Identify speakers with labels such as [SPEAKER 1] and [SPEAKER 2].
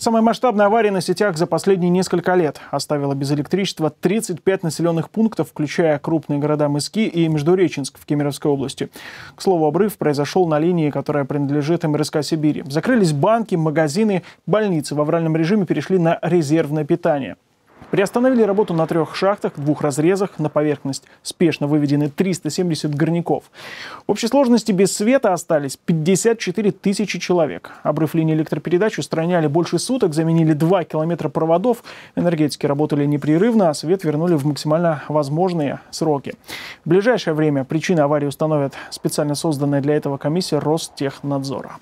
[SPEAKER 1] Самая масштабная авария на сетях за последние несколько лет оставила без электричества 35 населенных пунктов, включая крупные города Мыски и Междуреченск в Кемеровской области. К слову, обрыв произошел на линии, которая принадлежит МРСК Сибири. Закрылись банки, магазины, больницы в авральном режиме перешли на резервное питание. Приостановили работу на трех шахтах, двух разрезах. На поверхность спешно выведены 370 горняков. В общей сложности без света остались 54 тысячи человек. Обрыв линии электропередач устраняли больше суток, заменили 2 километра проводов. Энергетики работали непрерывно, а свет вернули в максимально возможные сроки. В ближайшее время причины аварии установят специально созданная для этого комиссия Ростехнадзора.